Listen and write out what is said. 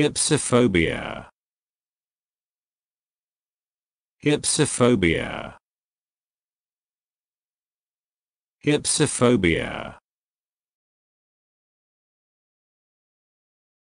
Ipsophobia. Ipsophobia. Ipsophobia.